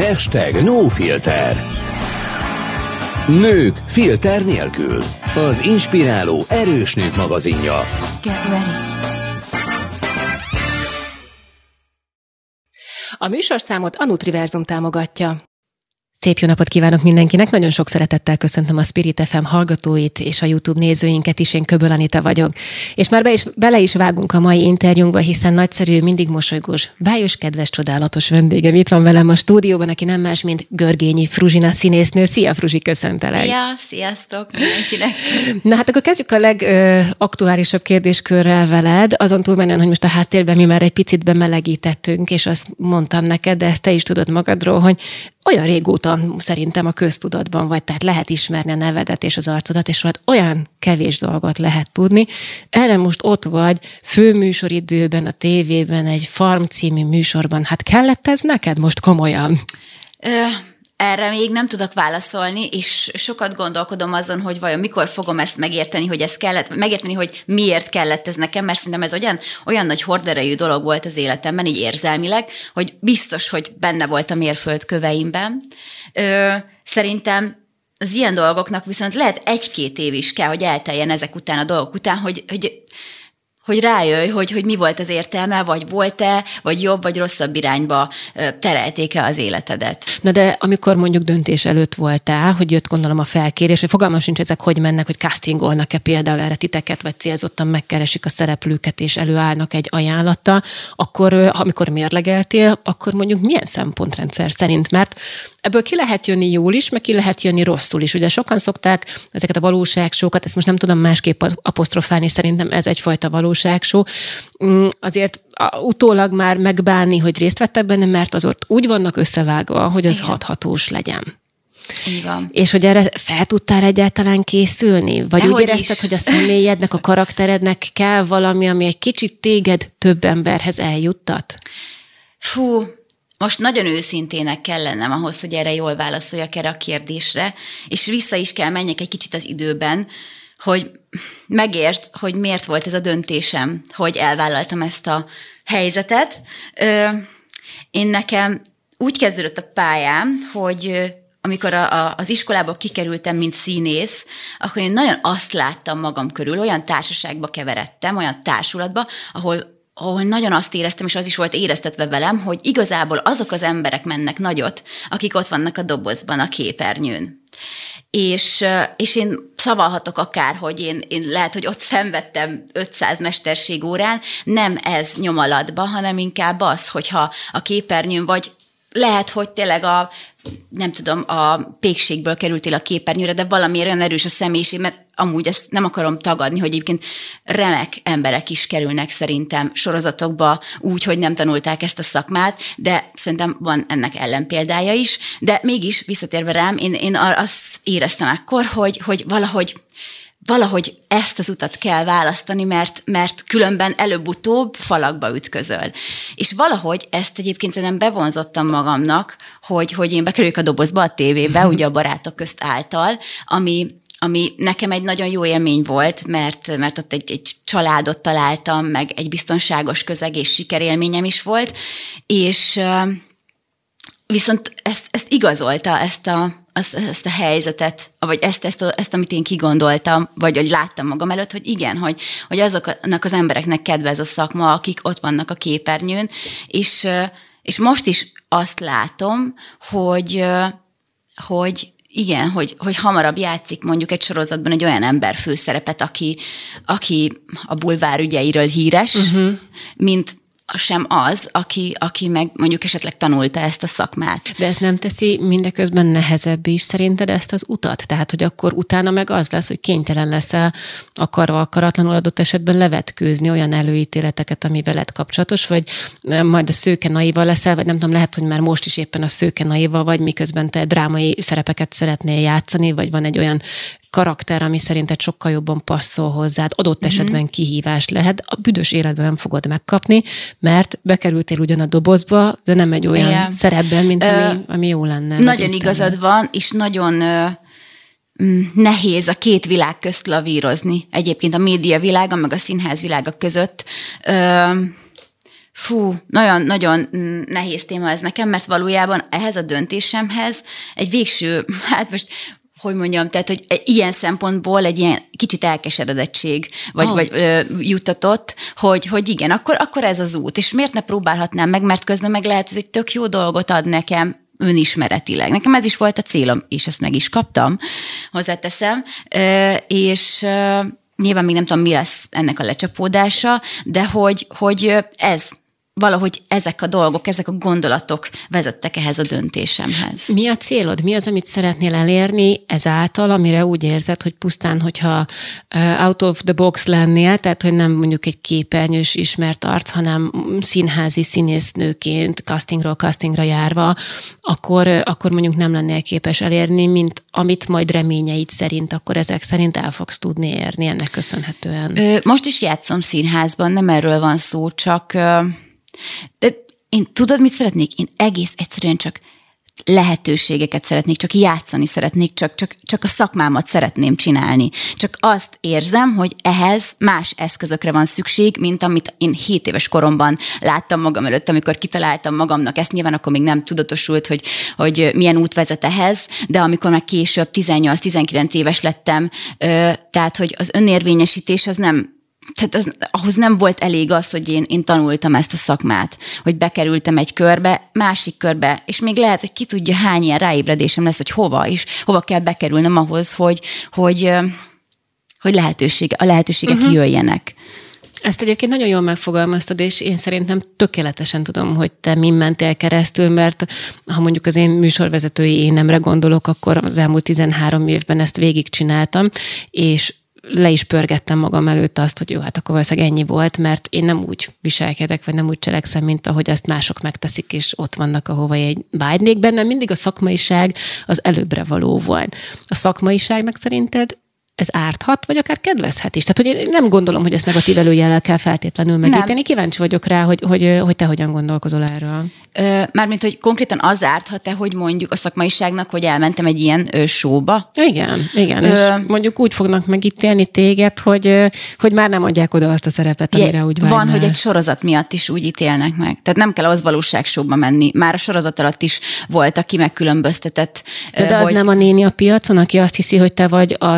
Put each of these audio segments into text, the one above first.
Hashtag Filter. Nők filter nélkül Az inspiráló erős nők magazinja Get ready. A műsorszámot a Nutriverzum támogatja. Szép jó napot kívánok mindenkinek! Nagyon sok szeretettel köszöntöm a Spirit FM hallgatóit és a YouTube nézőinket is, én Köböl Anita vagyok. És már be is, bele is vágunk a mai interjúnkba, hiszen nagyszerű, mindig mosolygós, bájos, kedves, csodálatos vendégem itt van velem a stúdióban, aki nem más, mint Görgényi Fruzsina színésznő. Szia Fruzsi, köszöntelek! Szia, sziasztok mindenkinek! Na hát akkor kezdjük a legaktuálisabb kérdéskörrel veled, azon túlmenően, hogy most a háttérben mi már egy picit bemelegítettünk, és azt mondtam neked, de ezt te is tudod magadról, hogy olyan régóta szerintem a köztudatban vagy, tehát lehet ismerni a nevedet és az arcodat, és hát olyan kevés dolgot lehet tudni. Erre most ott vagy, főműsoridőben, a tévében, egy Farm című műsorban. Hát kellett ez neked most komolyan? Erre még nem tudok válaszolni, és sokat gondolkodom azon, hogy vajon mikor fogom ezt megérteni, hogy ez kellett, megérteni, hogy miért kellett ez nekem, mert szerintem ez olyan, olyan nagy horderejű dolog volt az életemben, így érzelmileg, hogy biztos, hogy benne volt a mérföldköveimben. Ö, szerintem az ilyen dolgoknak viszont lehet egy-két év is kell, hogy elteljen ezek után a dolgok után, hogy, hogy hogy rájöjj, hogy, hogy mi volt az értelme, vagy volt-e, vagy jobb, vagy rosszabb irányba terelték-e az életedet. Na de amikor mondjuk döntés előtt voltál, hogy jött gondolom a felkérés, hogy fogalmam sincs ezek, hogy mennek, hogy castingolnak-e például erre titeket, vagy célzottan megkeresik a szereplőket, és előállnak egy ajánlattal, akkor amikor mérlegeltél, akkor mondjuk milyen szempontrendszer szerint, mert ebből ki lehet jönni jól is, meg ki lehet jönni rosszul is. Ugye sokan szokták ezeket a valóságsókat, ezt most nem tudom másképp apostrofálni, szerintem ez egyfajta valóságsó. Mm, azért utólag már megbánni, hogy részt vettek benne, mert az ott úgy vannak összevágva, hogy az Igen. hathatós legyen. Így van. És hogy erre fel tudtál egyáltalán készülni? Vagy Dehogy úgy érezted, is. hogy a személyednek, a karakterednek kell valami, ami egy kicsit téged több emberhez eljuttat? Fú, most nagyon őszintének kell lennem ahhoz, hogy erre jól válaszoljak erre a kérdésre, és vissza is kell menjek egy kicsit az időben, hogy megért, hogy miért volt ez a döntésem, hogy elvállaltam ezt a helyzetet. Én nekem úgy kezdődött a pályám, hogy amikor a, a, az iskolából kikerültem, mint színész, akkor én nagyon azt láttam magam körül, olyan társaságba keveredtem, olyan társulatba, ahol ahol nagyon azt éreztem, és az is volt éreztetve velem, hogy igazából azok az emberek mennek nagyot, akik ott vannak a dobozban, a képernyőn. És, és én szavalhatok akár, hogy én, én lehet, hogy ott szenvedtem 500 órán. nem ez nyomalatba, hanem inkább az, hogyha a képernyőn vagy lehet, hogy tényleg a nem tudom, a pékségből kerültél a képernyőre, de valamiért olyan erős a személyiség, mert amúgy ezt nem akarom tagadni, hogy egyébként remek emberek is kerülnek szerintem sorozatokba úgy, hogy nem tanulták ezt a szakmát, de szerintem van ennek ellenpéldája is, de mégis visszatérve rám, én, én azt éreztem akkor, hogy, hogy valahogy valahogy ezt az utat kell választani, mert, mert különben előbb-utóbb falakba ütközöl. És valahogy ezt egyébként nem bevonzottam magamnak, hogy, hogy én bekerüljük a dobozba a tévébe, ugye a barátok közt által, ami, ami nekem egy nagyon jó élmény volt, mert, mert ott egy, egy családot találtam, meg egy biztonságos közeg és sikerélményem is volt, és viszont ezt, ezt igazolta, ezt a, azt, azt a helyzetet, vagy ezt, ezt, ezt, amit én kigondoltam, vagy hogy láttam magam előtt, hogy igen, hogy, hogy azoknak az embereknek kedvez a szakma, akik ott vannak a képernyőn, és, és most is azt látom, hogy, hogy igen, hogy, hogy hamarabb játszik mondjuk egy sorozatban egy olyan ember főszerepet, aki, aki a bulvár ügyeiről híres, uh-huh. mint sem az, aki, aki meg mondjuk esetleg tanulta ezt a szakmát. De ez nem teszi mindeközben nehezebb is szerinted ezt az utat? Tehát, hogy akkor utána meg az lesz, hogy kénytelen leszel akarva akaratlanul adott esetben levetkőzni olyan előítéleteket, ami veled kapcsolatos, vagy eh, majd a szőke naival leszel, vagy nem tudom, lehet, hogy már most is éppen a szőke naival vagy, miközben te drámai szerepeket szeretnél játszani, vagy van egy olyan karakter, ami szerinted sokkal jobban passzol hozzád, hát adott mm-hmm. esetben kihívás lehet, a büdös életben nem fogod megkapni, mert bekerültél ugyan a dobozba, de nem egy olyan Igen. szerepben, mint ami, Ö, ami jó lenne. Nagyon igazad tenni. van, és nagyon mm, nehéz a két világ közt lavírozni. Egyébként a média világa, meg a színház világa között. Fú, nagyon-nagyon mm, nehéz téma ez nekem, mert valójában ehhez a döntésemhez egy végső, hát most hogy mondjam, tehát, hogy e, ilyen szempontból egy ilyen kicsit elkeseredettség, vagy, oh. vagy ö, jutatott, hogy, hogy igen, akkor, akkor ez az út. És miért ne próbálhatnám meg, mert közben meg lehet, hogy egy tök jó dolgot ad nekem, önismeretileg. Nekem ez is volt a célom, és ezt meg is kaptam, hozzáteszem, ö, és ö, nyilván még nem tudom, mi lesz ennek a lecsapódása, de hogy, hogy ez, valahogy ezek a dolgok, ezek a gondolatok vezettek ehhez a döntésemhez. Mi a célod? Mi az, amit szeretnél elérni ezáltal, amire úgy érzed, hogy pusztán, hogyha out of the box lennél, tehát hogy nem mondjuk egy képernyős ismert arc, hanem színházi színésznőként castingról castingra járva, akkor, akkor mondjuk nem lennél képes elérni, mint amit majd reményeid szerint, akkor ezek szerint el fogsz tudni érni ennek köszönhetően. Most is játszom színházban, nem erről van szó, csak de én tudod, mit szeretnék? Én egész egyszerűen csak lehetőségeket szeretnék, csak játszani szeretnék, csak, csak, csak a szakmámat szeretném csinálni. Csak azt érzem, hogy ehhez más eszközökre van szükség, mint amit én 7 éves koromban láttam magam előtt, amikor kitaláltam magamnak ezt. Nyilván akkor még nem tudatosult, hogy, hogy milyen út vezet ehhez, de amikor már később 18-19 éves lettem, tehát hogy az önérvényesítés az nem tehát az, ahhoz nem volt elég az, hogy én, én tanultam ezt a szakmát, hogy bekerültem egy körbe, másik körbe, és még lehet, hogy ki tudja, hány ilyen ráébredésem lesz, hogy hova is, hova kell bekerülnem ahhoz, hogy, hogy, hogy lehetőség, a lehetőségek uh-huh. jöjjenek. Ezt egyébként nagyon jól megfogalmaztad, és én szerintem tökéletesen tudom, hogy te mi mentél keresztül, mert ha mondjuk az én műsorvezetői énemre gondolok, akkor az elmúlt 13 évben ezt végigcsináltam, és le is pörgettem magam előtt azt, hogy jó, hát akkor valószínűleg ennyi volt, mert én nem úgy viselkedek, vagy nem úgy cselekszem, mint ahogy azt mások megteszik, és ott vannak, ahova egy vágynék. Bennem mindig a szakmaiság az előbbre való volt. A szakmaiságnak szerinted ez árthat, vagy akár kedvezhet is. Tehát, hogy én nem gondolom, hogy ezt negatív előjellel kell feltétlenül megíteni. Kíváncsi vagyok rá, hogy, hogy, hogy te hogyan gondolkozol erről. Mármint, hogy konkrétan az árthat-e, hogy mondjuk a szakmaiságnak, hogy elmentem egy ilyen showba? Igen, igen. Ö, és mondjuk úgy fognak megítélni téged, hogy, hogy már nem adják oda azt a szerepet, amire je, úgy van. Van, hogy egy sorozat miatt is úgy ítélnek meg. Tehát nem kell az valóság showba menni. Már a sorozat alatt is volt, aki megkülönböztetett. De, de hogy... az nem a néni a piacon, aki azt hiszi, hogy te vagy a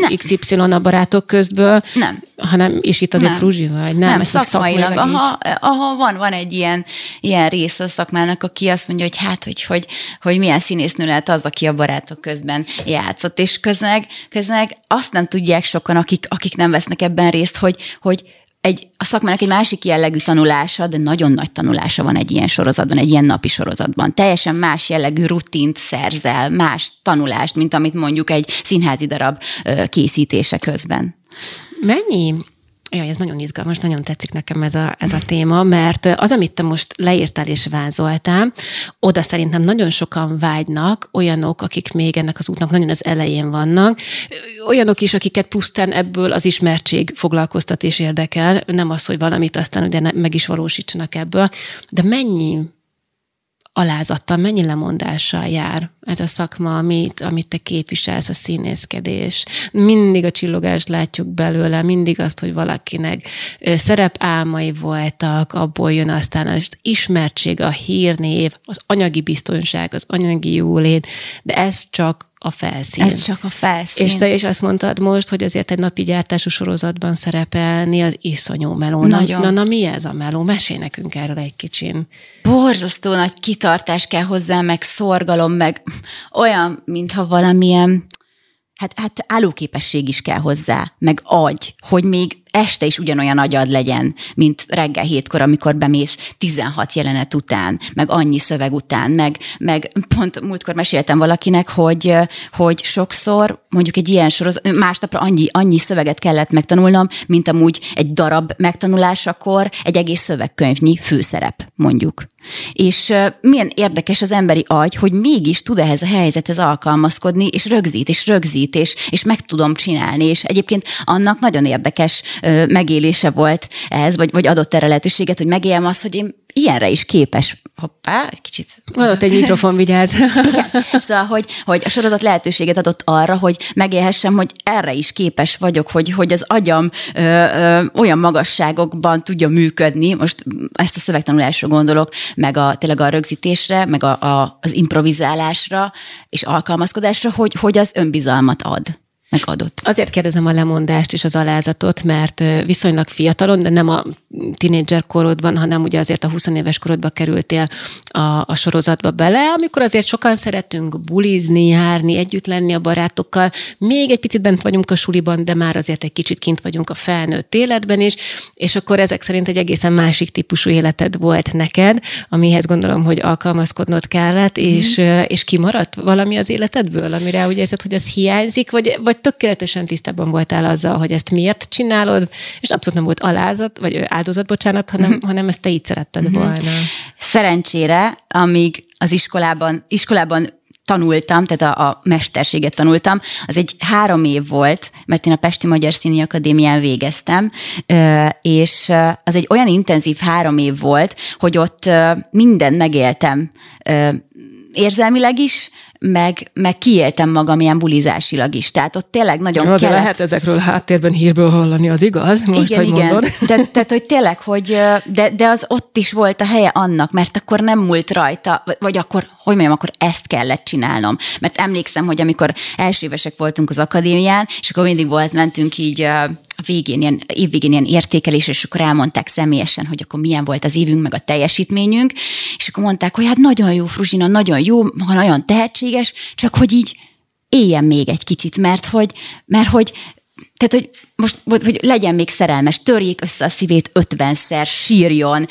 nem. XY a barátok közből, nem. hanem, és itt azért nem. fruzsi vagy, nem? Nem, szakmailag, szakmailag aha, aha, van, van egy ilyen, ilyen rész a szakmának, aki azt mondja, hogy hát, hogy, hogy, hogy milyen színésznő lehet az, aki a barátok közben játszott, és közleg, közleg azt nem tudják sokan, akik, akik nem vesznek ebben részt, hogy, hogy egy, a szakmának egy másik jellegű tanulása, de nagyon nagy tanulása van egy ilyen sorozatban, egy ilyen napi sorozatban. Teljesen más jellegű rutint szerzel, más tanulást, mint amit mondjuk egy színházi darab készítése közben. Mennyi Jaj, ez nagyon izgalmas, nagyon tetszik nekem ez a, ez a téma, mert az, amit te most leírtál és vázoltál, oda szerintem nagyon sokan vágynak, olyanok, akik még ennek az útnak nagyon az elején vannak, olyanok is, akiket pusztán ebből az ismertség foglalkoztat és érdekel, nem az, hogy valamit aztán ugye meg is valósítsanak ebből, de mennyi alázattal, mennyi lemondással jár ez a szakma, amit, amit te képviselsz, a színészkedés. Mindig a csillogást látjuk belőle, mindig azt, hogy valakinek szerep álmai voltak, abból jön aztán az ismertség, a hírnév, az anyagi biztonság, az anyagi jólét, de ez csak a felszín. Ez csak a felszín. És te is azt mondtad most, hogy azért egy napi gyártású sorozatban szerepelni az iszonyú meló. Nagyon. Na, na, na mi ez a meló? Mesélj nekünk erről egy kicsin. Borzasztó nagy kitartás kell hozzá, meg szorgalom, meg olyan, mintha valamilyen, hát, hát állóképesség is kell hozzá, meg agy, hogy még este is ugyanolyan agyad legyen, mint reggel hétkor, amikor bemész 16 jelenet után, meg annyi szöveg után, meg, meg pont múltkor meséltem valakinek, hogy, hogy sokszor mondjuk egy ilyen sorozat, másnapra annyi, annyi szöveget kellett megtanulnom, mint amúgy egy darab megtanulásakor egy egész szövegkönyvnyi főszerep, mondjuk. És milyen érdekes az emberi agy, hogy mégis tud ehhez a helyzethez alkalmazkodni, és rögzít, és rögzít, és, és meg tudom csinálni, és egyébként annak nagyon érdekes megélése volt ez, vagy, vagy adott erre lehetőséget, hogy megéljem azt, hogy én ilyenre is képes. Hoppá, egy kicsit. Van ott egy mikrofon, vigyázz. Igen. Szóval, hogy, hogy a sorozat lehetőséget adott arra, hogy megélhessem, hogy erre is képes vagyok, hogy, hogy az agyam ö, ö, olyan magasságokban tudja működni, most ezt a szövegtanulásra gondolok, meg a, tényleg a rögzítésre, meg a, a, az improvizálásra és alkalmazkodásra, hogy, hogy az önbizalmat ad megadott. Azért kérdezem a lemondást és az alázatot, mert viszonylag fiatalon, de nem a tinédzser korodban, hanem ugye azért a 20 éves korodban kerültél a, a sorozatba bele, amikor azért sokan szeretünk bulizni, járni, együtt lenni a barátokkal. Még egy picit bent vagyunk a suliban, de már azért egy kicsit kint vagyunk a felnőtt életben is, és akkor ezek szerint egy egészen másik típusú életed volt neked, amihez gondolom, hogy alkalmazkodnod kellett, mhm. és, mm. és kimaradt valami az életedből, amire úgy érzed, hogy ez hiányzik, vagy, vagy vagy tökéletesen tisztában voltál azzal, hogy ezt miért csinálod, és abszolút nem volt alázat, vagy áldozat, bocsánat, hanem, mm-hmm. hanem ezt te így szeretted mm-hmm. volna. Szerencsére, amíg az iskolában, iskolában tanultam, tehát a, a mesterséget tanultam, az egy három év volt, mert én a Pesti Magyar Színi Akadémián végeztem, és az egy olyan intenzív három év volt, hogy ott mindent megéltem érzelmileg is, meg, meg kiéltem magam ilyen bulizásilag is. Tehát ott tényleg nagyon ja, kellett... lehet ezekről háttérben hírből hallani, az igaz? Most, igen, hogy igen. Mondod. Te, tehát, hogy tényleg, hogy de, de az ott is volt a helye annak, mert akkor nem múlt rajta, vagy akkor, hogy mondjam, akkor ezt kellett csinálnom. Mert emlékszem, hogy amikor első évesek voltunk az akadémián, és akkor mindig volt, mentünk így a végén, ilyen, évvégén ilyen értékelés, és akkor elmondták személyesen, hogy akkor milyen volt az évünk, meg a teljesítményünk, és akkor mondták, hogy hát nagyon jó, Fruzsina, nagyon jó, nagyon tehetség, lehetséges, csak hogy így éljen még egy kicsit, mert hogy, mert hogy tehát, hogy most, hogy legyen még szerelmes, törjék össze a szívét ötvenszer, sírjon,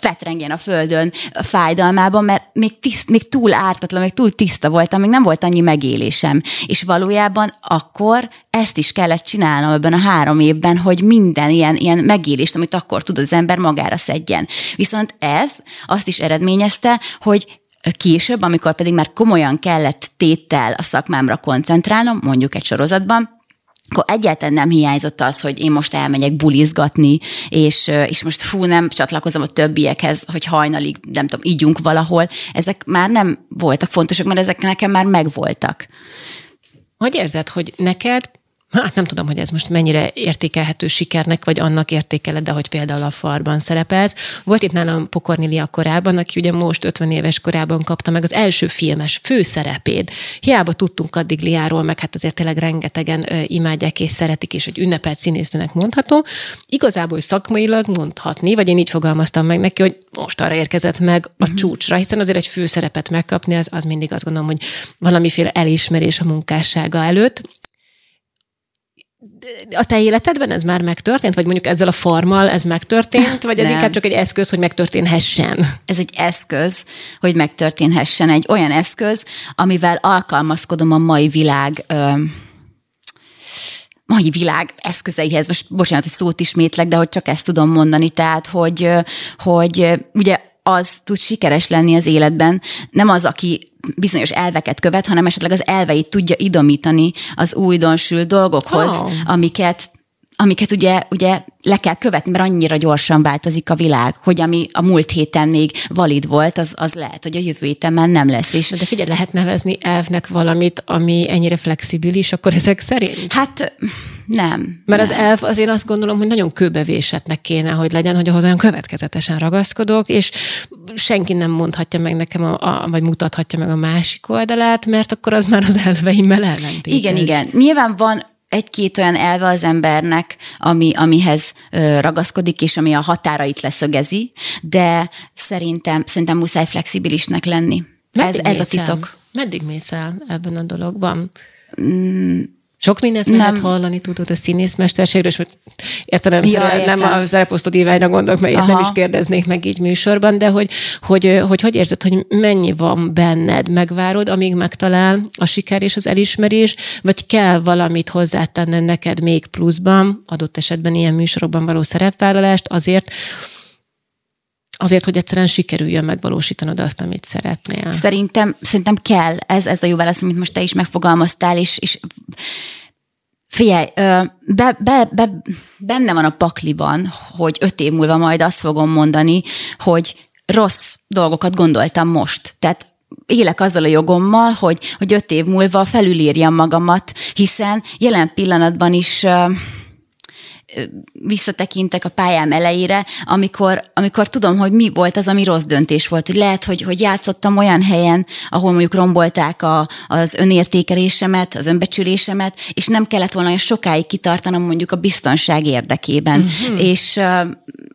fetrengjen a földön a fájdalmában, mert még, tiszt, még túl ártatlan, még túl tiszta voltam, még nem volt annyi megélésem. És valójában akkor ezt is kellett csinálnom ebben a három évben, hogy minden ilyen, ilyen megélést, amit akkor tud az ember magára szedjen. Viszont ez azt is eredményezte, hogy később, amikor pedig már komolyan kellett téttel a szakmámra koncentrálnom, mondjuk egy sorozatban, akkor egyáltalán nem hiányzott az, hogy én most elmegyek bulizgatni, és, és most fú, nem csatlakozom a többiekhez, hogy hajnalig, nem tudom, ígyunk valahol. Ezek már nem voltak fontosak, mert ezek nekem már megvoltak. Hogy érzed, hogy neked Hát nem tudom, hogy ez most mennyire értékelhető sikernek, vagy annak értékeled, de hogy például a farban szerepelsz. Volt itt nálam Pokornilia korában, aki ugye most 50 éves korában kapta meg az első filmes főszerepét. Hiába tudtunk addig Liáról, meg hát azért tényleg rengetegen imádják és szeretik, és egy ünnepelt színésznőnek mondható. Igazából szakmailag mondhatni, vagy én így fogalmaztam meg neki, hogy most arra érkezett meg a uh-huh. csúcsra, hiszen azért egy főszerepet megkapni, az, az mindig azt gondolom, hogy valamiféle elismerés a munkássága előtt, a te életedben ez már megtörtént? Vagy mondjuk ezzel a farmal ez megtörtént? Vagy ez Nem. inkább csak egy eszköz, hogy megtörténhessen? Ez egy eszköz, hogy megtörténhessen. Egy olyan eszköz, amivel alkalmazkodom a mai világ mai világ eszközeihez, most bocsánat, hogy szót ismétlek, de hogy csak ezt tudom mondani, tehát, hogy, hogy ugye az tud sikeres lenni az életben, nem az, aki bizonyos elveket követ, hanem esetleg az elveit tudja idomítani az újdonsült dolgokhoz, oh. amiket amiket ugye, ugye le kell követni, mert annyira gyorsan változik a világ, hogy ami a múlt héten még valid volt, az, az lehet, hogy a jövő héten már nem lesz. is. De figyelj, lehet nevezni elvnek valamit, ami ennyire flexibilis, akkor ezek szerint? Hát nem. Mert nem. az elv, az én azt gondolom, hogy nagyon kőbevésetnek kéne, hogy legyen, hogy ahhoz olyan következetesen ragaszkodok, és senki nem mondhatja meg nekem, a, a, vagy mutathatja meg a másik oldalát, mert akkor az már az elveimmel ellentétes. Igen, igen. Nyilván van egy-két olyan elve az embernek, ami, amihez ragaszkodik, és ami a határait leszögezi, de szerintem, szerintem muszáj flexibilisnek lenni. Meddig ez, ez a titok. El? Meddig mész el ebben a dologban? Mm, sok mindent nem. lehet hallani, tudod, a színészmesterségről, és értelem, ja, szerint, értem. nem az elposztó diványra gondolok, mert Aha. nem is kérdeznék meg így műsorban, de hogy hogy, hogy hogy hogy érzed, hogy mennyi van benned, megvárod, amíg megtalál a siker és az elismerés, vagy kell valamit hozzátenned neked még pluszban, adott esetben ilyen műsorokban való szerepvállalást azért, azért, hogy egyszerűen sikerüljön megvalósítanod azt, amit szeretnél. Szerintem, szerintem kell. Ez, ez a jó válasz, amit most te is megfogalmaztál, és, és Figyelj, be, be, be, benne van a pakliban, hogy öt év múlva majd azt fogom mondani, hogy rossz dolgokat gondoltam most. Tehát élek azzal a jogommal, hogy, hogy öt év múlva felülírjam magamat, hiszen jelen pillanatban is visszatekintek a pályám elejére, amikor, amikor tudom, hogy mi volt az, ami rossz döntés volt. Hogy lehet, hogy, hogy játszottam olyan helyen, ahol mondjuk rombolták a, az önértékelésemet, az önbecsülésemet, és nem kellett volna olyan sokáig kitartanom mondjuk a biztonság érdekében. Mm-hmm. És uh,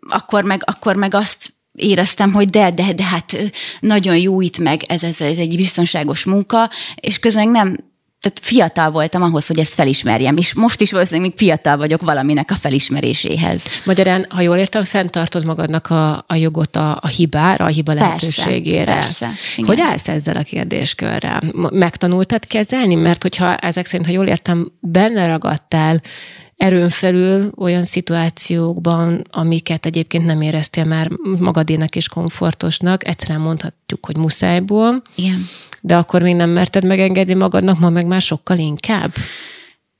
akkor, meg, akkor meg azt éreztem, hogy de, de, de hát nagyon jó itt meg, ez, ez, ez egy biztonságos munka, és közben nem, tehát fiatal voltam ahhoz, hogy ezt felismerjem, és most is valószínűleg még fiatal vagyok valaminek a felismeréséhez. Magyarán, ha jól értem, fenntartod magadnak a, a jogot a, a hibára, a hiba persze, lehetőségére. Persze, igen. Hogy állsz ezzel a kérdéskörrel? Megtanultad kezelni? Mert hogyha ezek szerint, ha jól értem, benne ragadtál erőn felül olyan szituációkban, amiket egyébként nem éreztél már magadének is komfortosnak, egyszerűen mondhatjuk, hogy muszájból. Igen. De akkor még nem merted megengedni magadnak, ma meg már sokkal inkább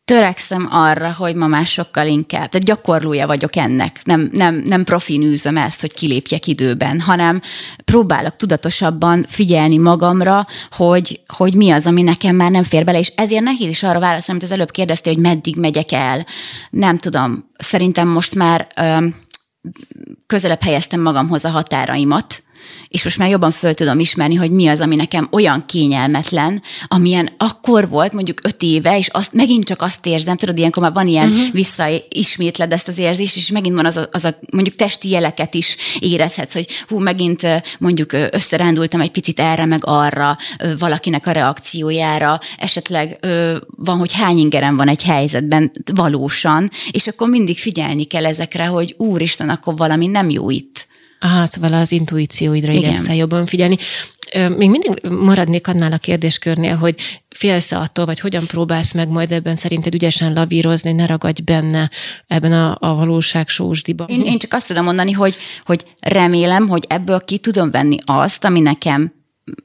törekszem arra, hogy ma másokkal inkább, tehát gyakorlója vagyok ennek, nem, nem, nem profin űzöm ezt, hogy kilépjek időben, hanem próbálok tudatosabban figyelni magamra, hogy, hogy mi az, ami nekem már nem fér bele, és ezért nehéz is arra válaszolni, amit az előbb kérdeztél, hogy meddig megyek el. Nem tudom, szerintem most már öm, közelebb helyeztem magamhoz a határaimat, és most már jobban föl tudom ismerni, hogy mi az, ami nekem olyan kényelmetlen, amilyen akkor volt, mondjuk öt éve, és azt megint csak azt érzem, tudod, ilyenkor már van ilyen uh-huh. visszaismétled ezt az érzést, és megint van az a, az a mondjuk testi jeleket is érezhetsz, hogy hú, megint mondjuk összerándultam egy picit erre meg arra, valakinek a reakciójára, esetleg van, hogy hány ingerem van egy helyzetben valósan, és akkor mindig figyelni kell ezekre, hogy úristen, akkor valami nem jó itt. Aha, szóval az intuícióidra Igen. igyekszel jobban figyelni. Még mindig maradnék annál a kérdéskörnél, hogy félsz attól, vagy hogyan próbálsz meg majd ebben szerinted ügyesen lavírozni, ne ragadj benne ebben a, a valóság sósdiban. Én, én csak azt tudom mondani, hogy, hogy remélem, hogy ebből ki tudom venni azt, ami nekem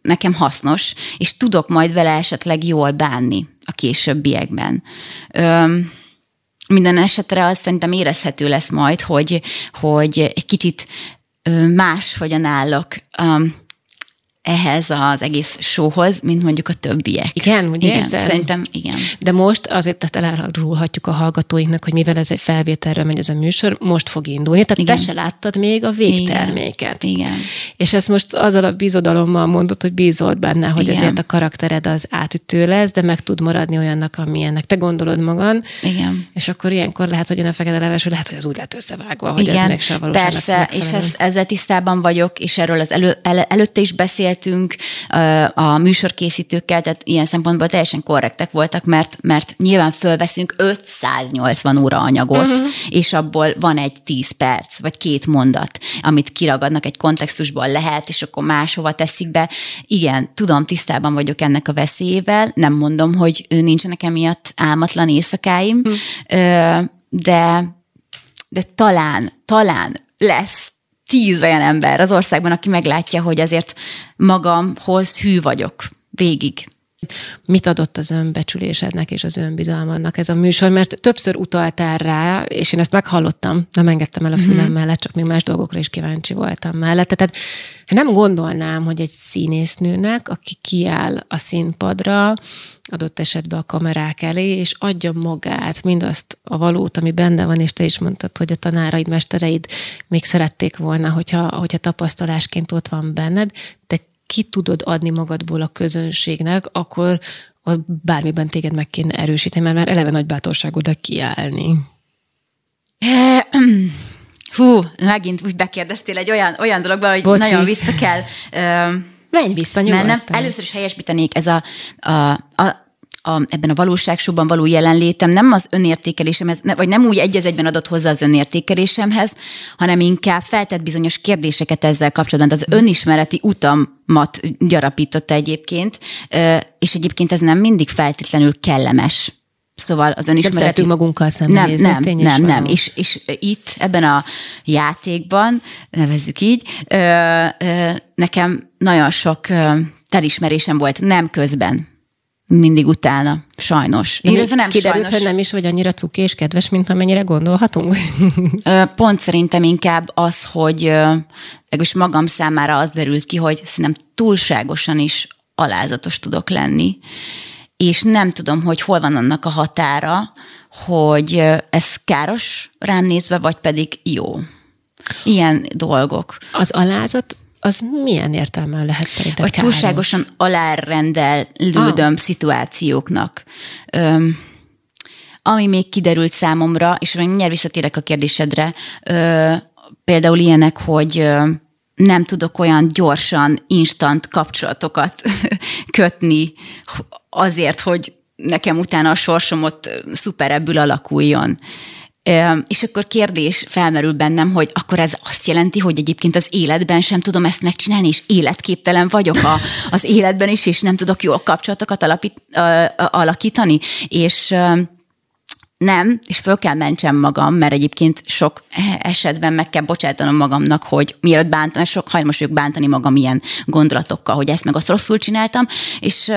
nekem hasznos, és tudok majd vele esetleg jól bánni a későbbiekben. Öm, minden esetre azt szerintem érezhető lesz majd, hogy, hogy egy kicsit más, hogyan állok. Um, ehhez az egész showhoz, mint mondjuk a többiek. Igen, ugye? Igen, érzel? szerintem igen. De most azért ezt elárulhatjuk a hallgatóinknak, hogy mivel ez egy felvételről megy ez a műsor, most fog indulni, tehát igen. te se láttad még a végterméket. Igen. igen. És ezt most azzal a bizodalommal mondod, hogy bízolt benne, hogy igen. ezért a karaktered az átütő lesz, de meg tud maradni olyannak, amilyennek te gondolod magad. Igen. És akkor ilyenkor lehet, hogy jön a fekete leves, lehet, hogy az úgy lett összevágva, hogy igen. ez meg se Persze, és ez, ezzel tisztában vagyok, és erről az elő, el, előtte is beszélt beszéltünk a műsorkészítőkkel, tehát ilyen szempontból teljesen korrektek voltak, mert, mert nyilván fölveszünk 580 óra anyagot, uh-huh. és abból van egy 10 perc, vagy két mondat, amit kiragadnak egy kontextusból lehet, és akkor máshova teszik be. Igen, tudom, tisztában vagyok ennek a veszélyével, nem mondom, hogy nincsenek emiatt álmatlan éjszakáim, uh-huh. de de talán, talán lesz tíz olyan ember az országban, aki meglátja, hogy azért magamhoz hű vagyok végig. Mit adott az önbecsülésednek és az önbizalmadnak ez a műsor? Mert többször utaltál rá, és én ezt meghallottam, nem engedtem el a fülem mhm. mellett, csak még más dolgokra is kíváncsi voltam mellette. Tehát nem gondolnám, hogy egy színésznőnek, aki kiáll a színpadra, adott esetben a kamerák elé, és adja magát, mindazt a valót, ami benne van, és te is mondtad, hogy a tanáraid, mestereid még szerették volna, hogyha, hogyha tapasztalásként ott van benned, te ki tudod adni magadból a közönségnek, akkor bármiben téged meg kéne erősíteni, mert már eleve nagy bátorság oda kiállni. Hú, megint úgy bekérdeztél egy olyan, olyan dologba, hogy Bocsi. nagyon vissza kell. Ö, Menj vissza nyugodtan. Mennem. Először is helyesbítenék ez a, a, a a, ebben a valóságsóban való jelenlétem nem az önértékelésemhez, vagy nem úgy egy az egyben adott hozzá az önértékelésemhez, hanem inkább feltett bizonyos kérdéseket ezzel kapcsolatban. De az önismereti utamat gyarapította egyébként, és egyébként ez nem mindig feltétlenül kellemes. Szóval az önismereti... Nem magunkkal szemben nem, nem, nem, nem. És, és itt, ebben a játékban, nevezzük így, nekem nagyon sok felismerésem volt, nem közben mindig utána, sajnos. De Illetve nem kiderült, sajnos. hogy nem is vagy annyira cuki és kedves, mint amennyire gondolhatunk. Pont szerintem inkább az, hogy legalábbis magam számára az derült ki, hogy szerintem túlságosan is alázatos tudok lenni, és nem tudom, hogy hol van annak a határa, hogy ez káros rám nézve, vagy pedig jó. Ilyen dolgok. Az alázat az milyen értelme lehet szerintem Vagy túlságosan alárendelődöm ah. szituációknak. Öm, ami még kiderült számomra, és mindjárt visszatérek a kérdésedre, ö, például ilyenek, hogy ö, nem tudok olyan gyorsan, instant kapcsolatokat kötni azért, hogy nekem utána a sorsomot szuper ebből alakuljon. És akkor kérdés felmerül bennem, hogy akkor ez azt jelenti, hogy egyébként az életben sem tudom ezt megcsinálni, és életképtelen vagyok a, az életben is, és nem tudok jól kapcsolatokat alapít, alakítani. És nem, és föl kell mentsem magam, mert egyébként sok e, esetben meg kell bocsátanom magamnak, hogy mielőtt bántam, mert sok hajlamos vagyok bántani magam ilyen gondolatokkal, hogy ezt meg azt rosszul csináltam, és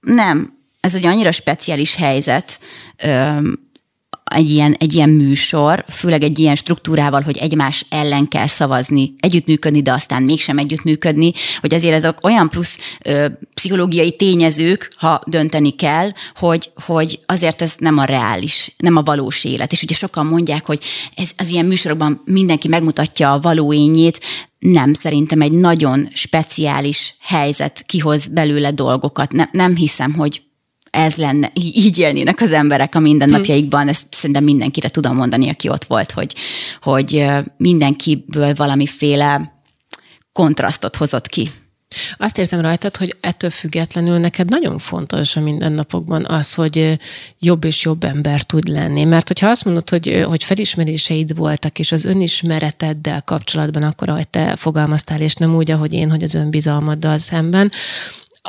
nem, ez egy annyira speciális helyzet, egy ilyen, egy ilyen műsor, főleg egy ilyen struktúrával, hogy egymás ellen kell szavazni, együttműködni, de aztán mégsem együttműködni, hogy azért ezek olyan plusz ö, pszichológiai tényezők, ha dönteni kell, hogy, hogy azért ez nem a reális, nem a valós élet. És ugye sokan mondják, hogy ez, az ilyen műsorokban mindenki megmutatja a való ényét, nem, szerintem egy nagyon speciális helyzet kihoz belőle dolgokat. Nem, nem hiszem, hogy ez lenne, így élnének az emberek a mindennapjaikban, hmm. ezt szerintem mindenkire tudom mondani, aki ott volt, hogy, hogy mindenkiből valamiféle kontrasztot hozott ki. Azt érzem rajtad, hogy ettől függetlenül neked nagyon fontos a mindennapokban az, hogy jobb és jobb ember tud lenni. Mert hogyha azt mondod, hogy, hogy felismeréseid voltak, és az önismereteddel kapcsolatban akkor, ahogy te fogalmaztál, és nem úgy, ahogy én, hogy az önbizalmaddal szemben,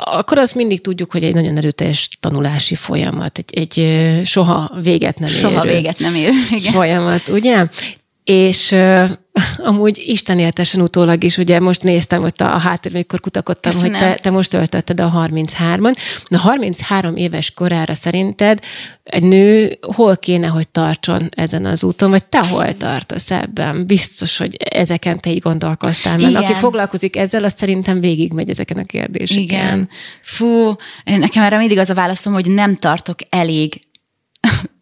akkor azt mindig tudjuk, hogy egy nagyon erőteljes tanulási folyamat, egy, egy soha véget nem soha érő. Soha véget nem érő, igen. Folyamat, ugye? és uh, amúgy Isten éltesen utólag is, ugye most néztem ott a, a háttér, amikor kutakodtam, Köszönöm. hogy te, te most töltötted a 33-on. Na 33 éves korára szerinted egy nő hol kéne, hogy tartson ezen az úton, vagy te hol tartasz ebben? Biztos, hogy ezeken te így gondolkoztál, mert Igen. aki foglalkozik ezzel, az szerintem végigmegy ezeken a kérdéseken. Igen. Fú, nekem erre mindig az a válaszom, hogy nem tartok elég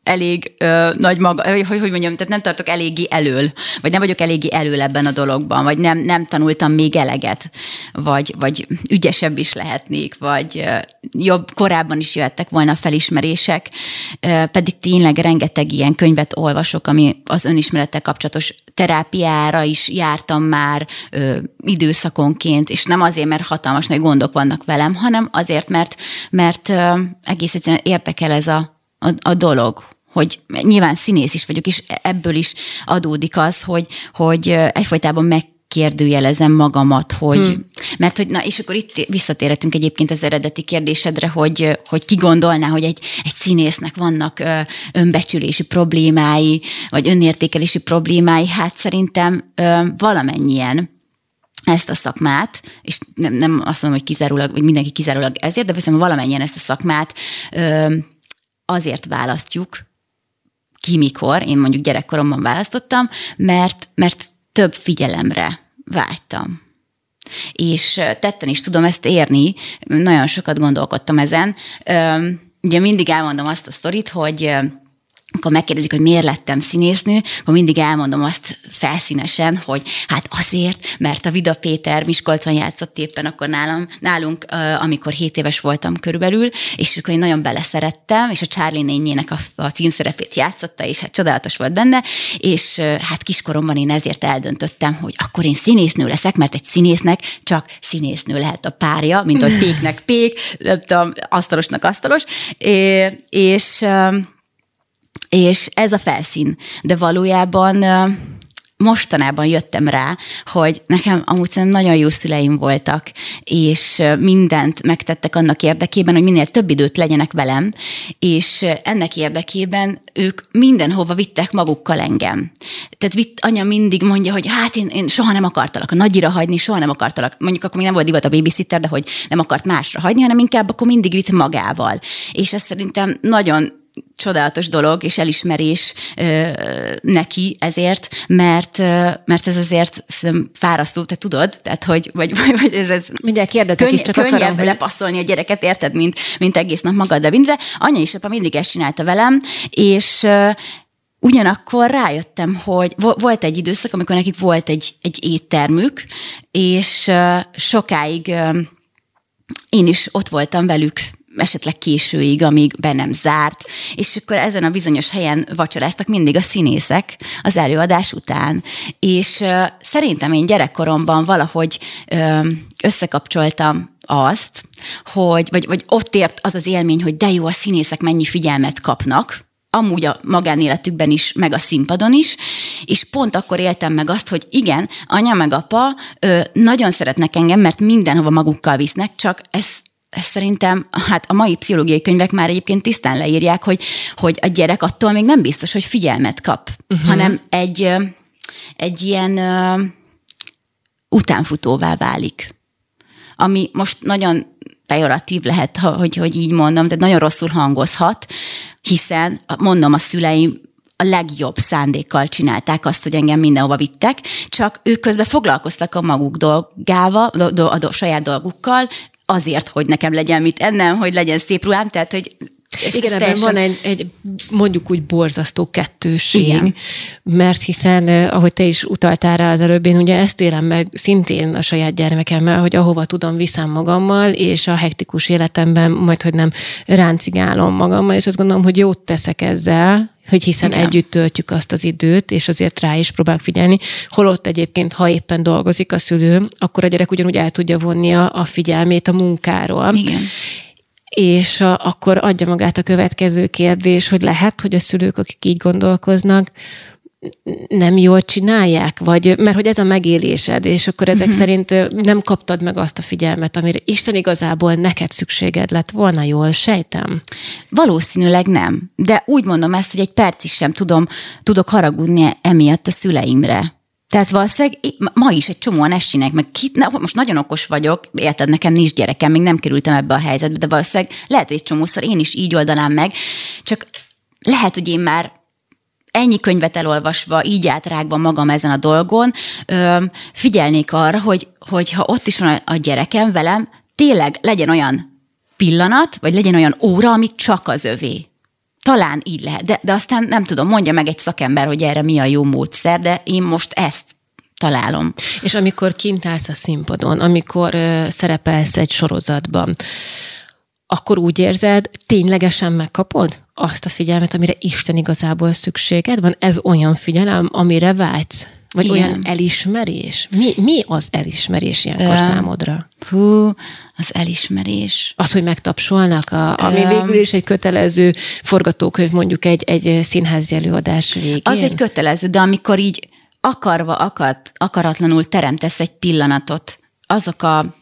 elég ö, nagy maga, hogy, hogy mondjam, tehát nem tartok eléggé elől, vagy nem vagyok eléggé elől ebben a dologban, vagy nem, nem tanultam még eleget, vagy, vagy ügyesebb is lehetnék, vagy ö, jobb, korábban is jöhettek volna felismerések, ö, pedig tényleg rengeteg ilyen könyvet olvasok, ami az önismerettel kapcsolatos terápiára is jártam már ö, időszakonként, és nem azért, mert hatalmas nagy gondok vannak velem, hanem azért, mert, mert ö, egész egyszerűen érdekel ez a, a, a dolog, hogy nyilván színész is vagyok, és ebből is adódik az, hogy, hogy egyfolytában meg kérdőjelezem magamat, hogy, hmm. mert hogy, na, és akkor itt visszatérhetünk egyébként az eredeti kérdésedre, hogy, hogy ki gondolná, hogy egy, egy színésznek vannak ö, önbecsülési problémái, vagy önértékelési problémái, hát szerintem ö, valamennyien ezt a szakmát, és nem, nem azt mondom, hogy kizárólag, vagy mindenki kizárólag ezért, de viszont valamennyien ezt a szakmát ö, azért választjuk, ki mikor, én mondjuk gyerekkoromban választottam, mert, mert több figyelemre vágytam. És tetten is tudom ezt érni, nagyon sokat gondolkodtam ezen. Ugye mindig elmondom azt a sztorit, hogy akkor megkérdezik, hogy miért lettem színésznő, akkor mindig elmondom azt felszínesen, hogy hát azért, mert a Vida Péter Miskolcon játszott éppen akkor nálam, nálunk, amikor 7 éves voltam körülbelül, és akkor én nagyon beleszerettem, és a Charlie nényének a, a címszerepét játszotta, és hát csodálatos volt benne, és hát kiskoromban én ezért eldöntöttem, hogy akkor én színésznő leszek, mert egy színésznek csak színésznő lehet a párja, mint hogy péknek pék, nem tudom, asztalosnak asztalos, és és ez a felszín. De valójában mostanában jöttem rá, hogy nekem amúgy szerintem nagyon jó szüleim voltak, és mindent megtettek annak érdekében, hogy minél több időt legyenek velem, és ennek érdekében ők mindenhova vittek magukkal engem. Tehát vitt, anya mindig mondja, hogy hát én, én soha nem akartalak a nagyira hagyni, soha nem akartalak. Mondjuk akkor még nem volt divat a babysitter, de hogy nem akart másra hagyni, hanem inkább akkor mindig vitt magával. És ez szerintem nagyon csodálatos dolog, és elismerés ö, neki ezért, mert ö, mert ez azért fárasztó, te tudod, tehát hogy, vagy, vagy, vagy ez, ez Mindjárt kérdezek könny- is, csak könnyebb akarom, hogy... lepasszolni a gyereket, érted, mint, mint egész nap magad, de mindre. anya is apa mindig ezt csinálta velem, és ö, Ugyanakkor rájöttem, hogy volt egy időszak, amikor nekik volt egy, egy éttermük, és sokáig én is ott voltam velük esetleg későig, amíg be nem zárt, és akkor ezen a bizonyos helyen vacsoráztak mindig a színészek az előadás után. És uh, szerintem én gyerekkoromban valahogy uh, összekapcsoltam azt, hogy, vagy, vagy ott ért az az élmény, hogy de jó, a színészek mennyi figyelmet kapnak, amúgy a magánéletükben is, meg a színpadon is, és pont akkor éltem meg azt, hogy igen, anya meg apa ö, nagyon szeretnek engem, mert mindenhova magukkal visznek, csak ez szerintem hát a mai pszichológiai könyvek már egyébként tisztán leírják, hogy, hogy a gyerek attól még nem biztos, hogy figyelmet kap, uh-huh. hanem egy, egy ilyen uh, utánfutóvá válik. Ami most nagyon pejoratív lehet, hogy, hogy így mondom, de nagyon rosszul hangozhat, hiszen mondom, a szüleim a legjobb szándékkal csinálták azt, hogy engem mindenhova vittek, csak ők közben foglalkoztak a maguk dolgával, a saját dolgukkal, azért, hogy nekem legyen mit ennem, hogy legyen szép ruhám, tehát hogy ezt Igen, ebben teljesen... van egy, egy mondjuk úgy borzasztó kettőség, Igen. mert hiszen, eh, ahogy te is utaltál rá az előbb, én ugye ezt élem meg szintén a saját gyermekemmel, hogy ahova tudom, viszem magammal, és a hektikus életemben majd, hogy nem ráncigálom magammal, és azt gondolom, hogy jót teszek ezzel, hogy hiszen Igen. együtt töltjük azt az időt, és azért rá is próbálok figyelni. Holott egyébként, ha éppen dolgozik a szülő, akkor a gyerek ugyanúgy el tudja vonni a, a figyelmét a munkáról. Igen és a, akkor adja magát a következő kérdés, hogy lehet, hogy a szülők, akik így gondolkoznak, nem jól csinálják, vagy mert hogy ez a megélésed, és akkor ezek uh-huh. szerint nem kaptad meg azt a figyelmet, amire Isten igazából neked szükséged lett volna, jól sejtem? Valószínűleg nem, de úgy mondom ezt, hogy egy is sem tudom, tudok haragudni emiatt a szüleimre. Tehát valószínűleg ma is egy csomóan esinek, meg kit, na, most nagyon okos vagyok, érted, nekem nincs gyerekem, még nem kerültem ebbe a helyzetbe, de valószínűleg lehet, hogy egy csomószor én is így oldanám meg, csak lehet, hogy én már ennyi könyvet elolvasva, így átrágva magam ezen a dolgon, figyelnék arra, hogy, hogy ha ott is van a gyerekem velem, tényleg legyen olyan pillanat, vagy legyen olyan óra, ami csak az övé. Talán így lehet, de, de aztán nem tudom, mondja meg egy szakember, hogy erre mi a jó módszer, de én most ezt találom. És amikor kint állsz a színpadon, amikor ö, szerepelsz egy sorozatban, akkor úgy érzed, ténylegesen megkapod azt a figyelmet, amire Isten igazából szükséged van? Ez olyan figyelem, amire vágysz? Vagy Igen. olyan elismerés? Mi, mi az elismerés ilyenkor um, számodra? Hú, az elismerés. Az, hogy megtapsolnak, a, ami um, végül is egy kötelező forgatókönyv mondjuk egy, egy színházi előadás végén. Az egy kötelező, de amikor így akarva, akat, akaratlanul teremtesz egy pillanatot, azok a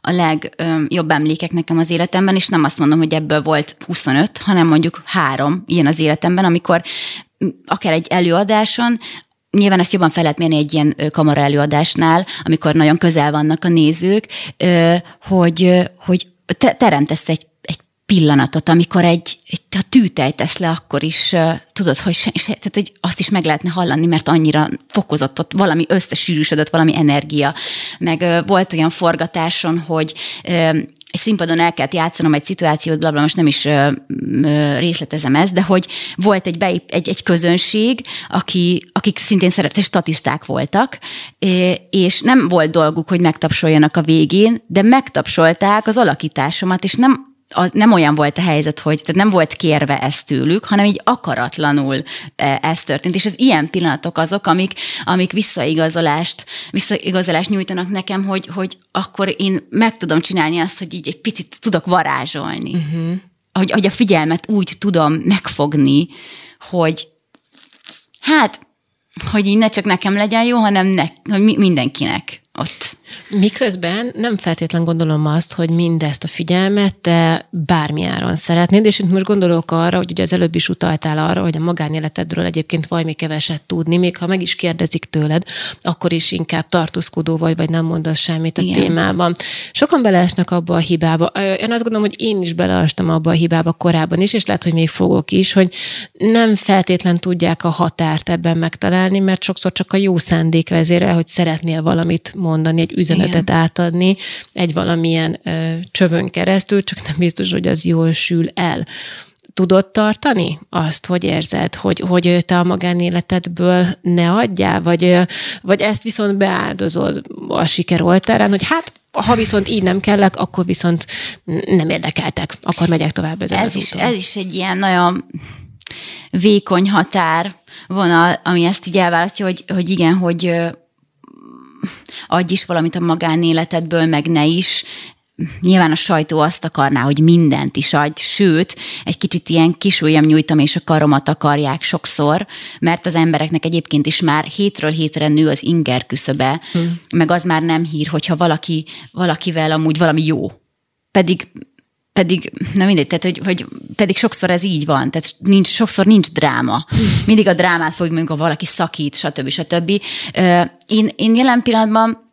a legjobb emlékek nekem az életemben, és nem azt mondom, hogy ebből volt 25, hanem mondjuk három ilyen az életemben, amikor akár egy előadáson, Nyilván ezt jobban fel lehet mérni egy ilyen kamara előadásnál, amikor nagyon közel vannak a nézők, hogy, hogy teremtesz egy pillanatot, amikor egy, egy ha tűtej tesz le, akkor is uh, tudod, hogy, se, se, tehát, hogy azt is meg lehetne hallani, mert annyira fokozott ott valami összesűrűsödött, valami energia. Meg uh, volt olyan forgatáson, hogy uh, egy színpadon el kellett játszanom egy szituációt, blablabla, most nem is uh, uh, részletezem ezt, de hogy volt egy, beip, egy, egy közönség, aki, akik szintén szerepelt, statiszták voltak, és nem volt dolguk, hogy megtapsoljanak a végén, de megtapsolták az alakításomat, és nem a, nem olyan volt a helyzet, hogy tehát nem volt kérve ezt tőlük, hanem így akaratlanul e, ez történt. És az ilyen pillanatok azok, amik, amik visszaigazolást, visszaigazolást nyújtanak nekem, hogy, hogy akkor én meg tudom csinálni azt, hogy így egy picit tudok varázsolni. Uh-huh. Hogy, hogy a figyelmet úgy tudom megfogni, hogy hát, hogy így ne csak nekem legyen jó, hanem ne, hogy mindenkinek ott Miközben nem feltétlen gondolom azt, hogy mindezt a figyelmet te bármi áron szeretnéd, és itt most gondolok arra, hogy ugye az előbb is utaltál arra, hogy a magánéletedről egyébként valami keveset tudni, még ha meg is kérdezik tőled, akkor is inkább tartózkodó vagy, vagy nem mondasz semmit a Igen. témában. Sokan beleesnek abba a hibába. Én azt gondolom, hogy én is beleestem abba a hibába korábban is, és lehet, hogy még fogok is, hogy nem feltétlen tudják a határt ebben megtalálni, mert sokszor csak a jó szándék vezére, hogy szeretnél valamit mondani, egy üzenetet Igen. átadni egy valamilyen ö, csövön keresztül, csak nem biztos, hogy az jól sül el tudod tartani azt, hogy érzed, hogy, hogy te a magánéletedből ne adjál, vagy, vagy ezt viszont beáldozod a siker oltárán, hogy hát ha viszont így nem kellek, akkor viszont nem érdekeltek, akkor megyek tovább ezen ez az is, úton. Ez is egy ilyen nagyon vékony határ vonal, ami ezt így elválasztja, hogy, hogy igen, hogy adj is valamit a magánéletedből, meg ne is. Nyilván a sajtó azt akarná, hogy mindent is adj, sőt, egy kicsit ilyen ujjam nyújtam, és a karomat akarják sokszor, mert az embereknek egyébként is már hétről hétre nő az inger küszöbe, hmm. meg az már nem hír, hogyha valaki, valakivel amúgy valami jó pedig pedig, na mindegy, tehát, hogy, hogy pedig sokszor ez így van, tehát nincs, sokszor nincs dráma. Mindig a drámát fogjuk, amikor valaki szakít, stb. stb. Én, én jelen pillanatban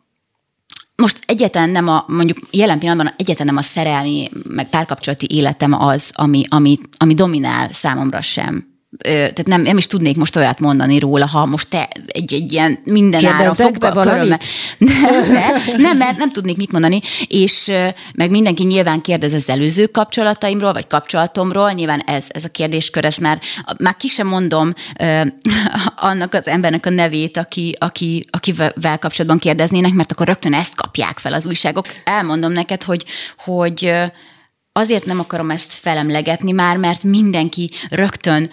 most egyetlen nem a, mondjuk jelen pillanatban egyetlen nem a szerelmi, meg párkapcsolati életem az, ami, ami, ami dominál számomra sem tehát nem, nem is tudnék most olyat mondani róla, ha most te egy, egy ilyen minden áron fogva körülme. Nem, nem, nem, mert nem tudnék mit mondani, és meg mindenki nyilván kérdez az előző kapcsolataimról, vagy kapcsolatomról, nyilván ez, ez a kérdéskör, ez már, már ki sem mondom annak az embernek a nevét, aki, aki, akivel kapcsolatban kérdeznének, mert akkor rögtön ezt kapják fel az újságok. Elmondom neked, hogy, hogy azért nem akarom ezt felemlegetni már, mert mindenki rögtön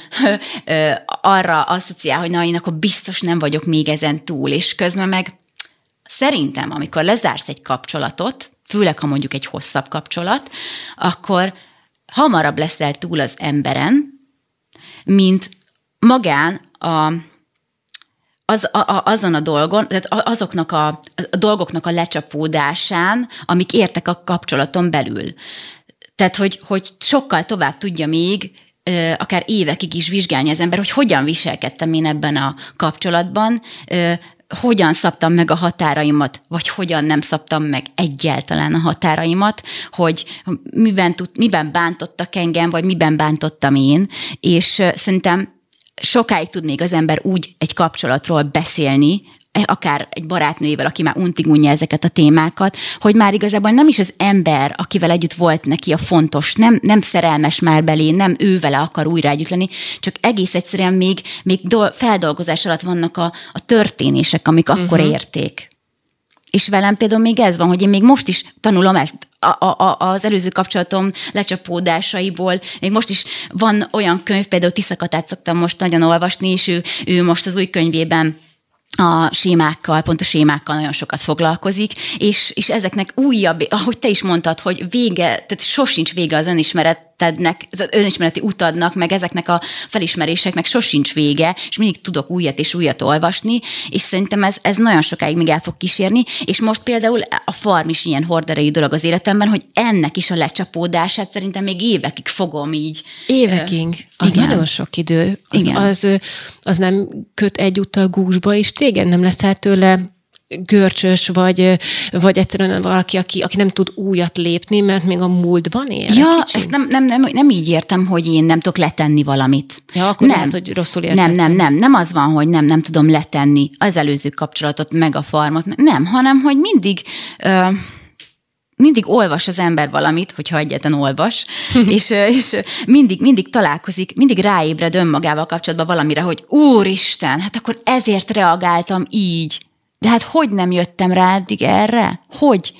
arra asszociál, hogy na, én akkor biztos nem vagyok még ezen túl, és közben meg szerintem, amikor lezársz egy kapcsolatot, főleg ha mondjuk egy hosszabb kapcsolat, akkor hamarabb leszel túl az emberen, mint magán a, az, a, a, azon a dolgon, tehát azoknak a, a dolgoknak a lecsapódásán, amik értek a kapcsolaton belül. Tehát, hogy, hogy sokkal tovább tudja még akár évekig is vizsgálni az ember, hogy hogyan viselkedtem én ebben a kapcsolatban, hogyan szabtam meg a határaimat, vagy hogyan nem szabtam meg egyáltalán a határaimat, hogy miben, tud, miben bántottak engem, vagy miben bántottam én, és szerintem sokáig tud még az ember úgy egy kapcsolatról beszélni, akár egy barátnőjével, aki már untig unja ezeket a témákat, hogy már igazából nem is az ember, akivel együtt volt neki a fontos, nem, nem szerelmes már belé, nem ő vele akar újra együtt lenni, csak egész egyszerűen még, még do, feldolgozás alatt vannak a, a történések, amik uh-huh. akkor mhm. érték. És velem például még ez van, hogy én még most is tanulom ezt a, a, az előző kapcsolatom lecsapódásaiból. Még most is van olyan könyv, például Tiszakatát szoktam most nagyon olvasni, és ő, ő most az új könyvében a sémákkal, pont a sémákkal nagyon sokat foglalkozik, és, és ezeknek újabb, ahogy te is mondtad, hogy vége, tehát sosincs vége az önismeret önismeretednek, az önismereti utadnak, meg ezeknek a felismeréseknek sosincs vége, és mindig tudok újat és újat olvasni, és szerintem ez, ez nagyon sokáig még el fog kísérni, és most például a farm is ilyen horderei dolog az életemben, hogy ennek is a lecsapódását szerintem még évekig fogom így. Évekig? Az Igen. nagyon sok idő. Az, Igen. Az, az nem köt egyúttal gúzsba, és téged nem leszel tőle görcsös, vagy, vagy egyszerűen valaki, aki, aki nem tud újat lépni, mert még a múltban él. Ja, kicsim. ezt nem, nem, nem, nem így értem, hogy én nem tudok letenni valamit. Ja, akkor nem. Lehet, hogy rosszul értem. Nem, nem, nem. Nem az van, hogy nem, nem tudom letenni az előző kapcsolatot, meg a farmot. Nem, hanem, hogy mindig... Ö, mindig olvas az ember valamit, hogyha egyetlen olvas, és, és mindig, mindig találkozik, mindig ráébred önmagával kapcsolatban valamire, hogy úristen, hát akkor ezért reagáltam így, de hát hogy nem jöttem rá eddig erre? Hogy?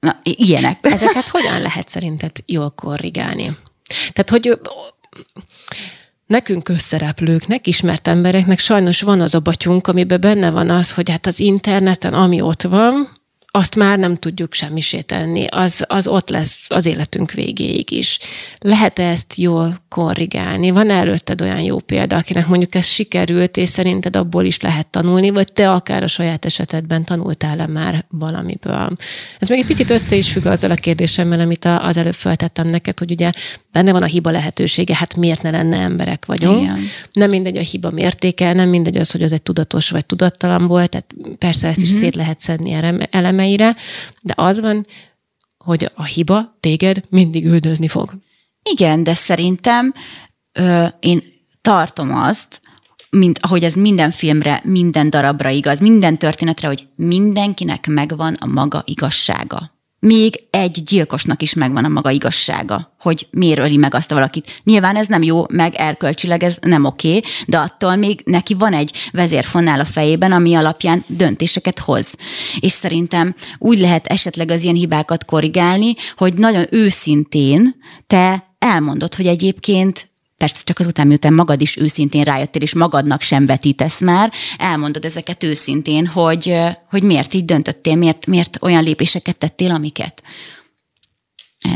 Na, ilyenek. Ezeket hogyan lehet szerinted jól korrigálni? Tehát, hogy nekünk összereplőknek, ismert embereknek sajnos van az a batyunk, amiben benne van az, hogy hát az interneten, ami ott van, azt már nem tudjuk semmisé tenni, az, az ott lesz az életünk végéig is. Lehet-e ezt jól korrigálni? Van előtted olyan jó példa, akinek mondjuk ez sikerült, és szerinted abból is lehet tanulni, vagy te akár a saját esetedben tanultál-e már valamiből? Ez még egy picit össze is függ azzal a kérdésemmel, amit az előbb feltettem neked, hogy ugye benne van a hiba lehetősége, hát miért ne lenne emberek vagyunk? Igen. Nem mindegy a hiba mértéke, nem mindegy az, hogy az egy tudatos vagy tudattalan volt, tehát persze ezt is uh mhm. is szét lehet szedni eleme, elemeire, de az van, hogy a hiba téged mindig üldözni fog. Igen, de szerintem ö, én tartom azt, mint ahogy ez minden filmre, minden darabra igaz, minden történetre, hogy mindenkinek megvan a maga igazsága még egy gyilkosnak is megvan a maga igazsága, hogy miért öli meg azt a valakit. Nyilván ez nem jó, meg erkölcsileg ez nem oké, de attól még neki van egy vezérfonál a fejében, ami alapján döntéseket hoz. És szerintem úgy lehet esetleg az ilyen hibákat korrigálni, hogy nagyon őszintén te elmondod, hogy egyébként persze csak azután, miután magad is őszintén rájöttél, és magadnak sem vetítesz már, elmondod ezeket őszintén, hogy, hogy miért így döntöttél, miért, miért olyan lépéseket tettél, amiket.